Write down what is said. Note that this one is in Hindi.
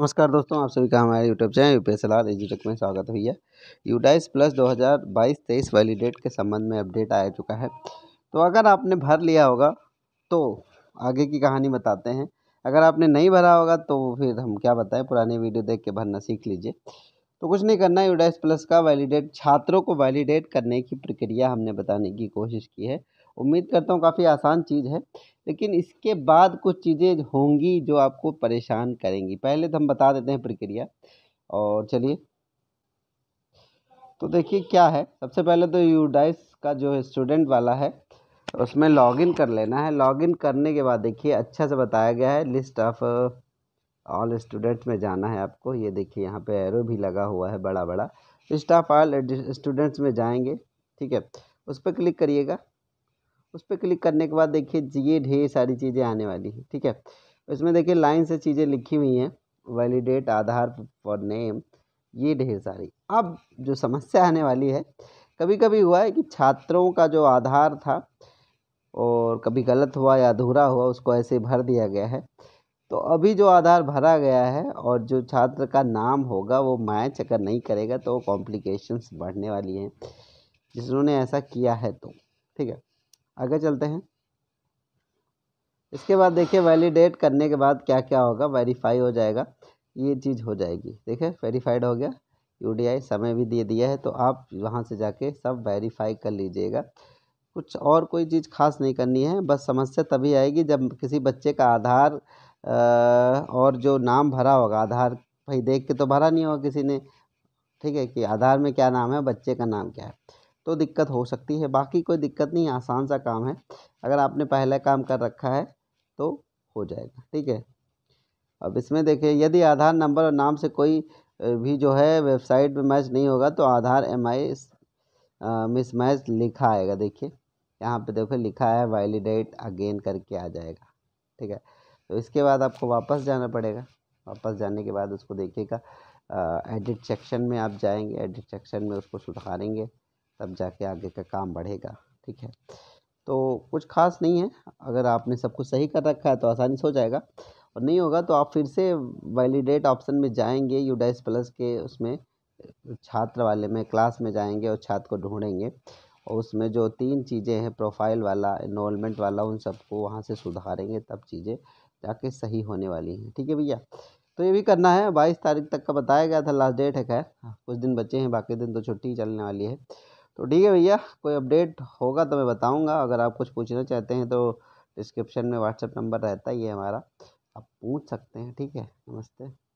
नमस्कार दोस्तों आप सभी का हमारे YouTube channel U P S L R एजुटेक में स्वागत है भैया यूडाइस प्लस 2022-23 वाली डेट के संबंध में अपडेट आ चुका है तो अगर आपने भर लिया होगा तो आगे की कहानी बताते हैं अगर आपने नहीं भरा होगा तो फिर हम क्या बताएं पुराने वीडियो देख के भरना सीख लीजिए तो कुछ नहीं करना है यूडाइस प्लस का वैलिडेट छात्रों को वैलिडेट करने की प्रक्रिया हमने बताने की कोशिश की है उम्मीद करता हूँ काफ़ी आसान चीज़ है लेकिन इसके बाद कुछ चीज़ें होंगी जो आपको परेशान करेंगी पहले तो हम बता देते हैं प्रक्रिया और चलिए तो देखिए क्या है सबसे पहले तो यूडाइस का जो स्टूडेंट वाला है उसमें लॉगिन कर लेना है लॉगिन करने के बाद देखिए अच्छा से बताया गया है लिस्ट ऑफ़ ऑल स्टूडेंट्स में जाना है आपको ये देखिए यहाँ पे एरो भी लगा हुआ है बड़ा बड़ा स्टाफ ऑल स्टूडेंट्स में जाएंगे ठीक है उस पर क्लिक करिएगा उस पर क्लिक करने के बाद देखिए ये ढेर सारी चीज़ें आने वाली हैं ठीक है इसमें देखिए लाइन से चीज़ें लिखी हुई हैं वैलिडेट आधार फॉर नेम ये ढेर सारी अब जो समस्या आने वाली है कभी कभी हुआ है कि छात्रों का जो आधार था और कभी गलत हुआ या अधूरा हुआ उसको ऐसे भर दिया गया है तो अभी जो आधार भरा गया है और जो छात्र का नाम होगा वो मैच अगर नहीं करेगा तो कॉम्प्लिकेशंस बढ़ने वाली हैं जिन्होंने ऐसा किया है तो ठीक है आगे चलते हैं इसके बाद देखिए वैलिडेट करने के बाद क्या क्या होगा वेरीफाई हो जाएगा ये चीज़ हो जाएगी देखिए वेरीफाइड हो गया यू समय भी दे दिया है तो आप वहाँ से जाके सब वेरीफाई कर लीजिएगा कुछ और कोई चीज़ खास नहीं करनी है बस समस्या तभी आएगी जब किसी बच्चे का आधार और जो नाम भरा होगा आधार भाई देख के तो भरा नहीं होगा किसी ने ठीक है कि आधार में क्या नाम है बच्चे का नाम क्या है तो दिक्कत हो सकती है बाकी कोई दिक्कत नहीं आसान सा काम है अगर आपने पहला काम कर रखा है तो हो जाएगा ठीक है अब इसमें देखिए यदि आधार नंबर और नाम से कोई भी जो है वेबसाइट में मैच नहीं होगा तो Aadhaar M I mismatch लिखा आएगा देखिए यहाँ पे देखो लिखा है वैलिडेट अगेन करके आ जाएगा ठीक है तो इसके बाद आपको वापस जाना पड़ेगा वापस जाने के बाद उसको देखिएगा एडिट सेक्शन में आप जाएंगे एडिट सेक्शन में उसको सुधारेंगे तब जाके आगे का काम बढ़ेगा ठीक है तो कुछ खास नहीं है अगर आपने सब कुछ सही कर रखा है तो आसानी से हो जाएगा और नहीं होगा तो आप फिर से वैलिडेट ऑप्शन में जाएंगे यूडाइस प्लस के उसमें छात्र वाले में क्लास में जाएंगे और छात्र को ढूंढेंगे और उसमें जो तीन चीज़ें हैं प्रोफाइल वाला इनोलमेंट वाला उन सबको वहाँ से सुधारेंगे तब चीज़ें जाके सही होने वाली हैं ठीक है भैया तो ये भी करना है बाईस तारीख तक का बताया गया था लास्ट डेट है खैर हाँ। कुछ दिन बचे हैं बाकी दिन तो छुट्टी चलने वाली है तो ठीक है भैया कोई अपडेट होगा तो मैं बताऊँगा अगर आप कुछ पूछना चाहते हैं तो डिस्क्रिप्शन में व्हाट्सअप नंबर रहता ही है हमारा आप पूछ सकते हैं ठीक है नमस्ते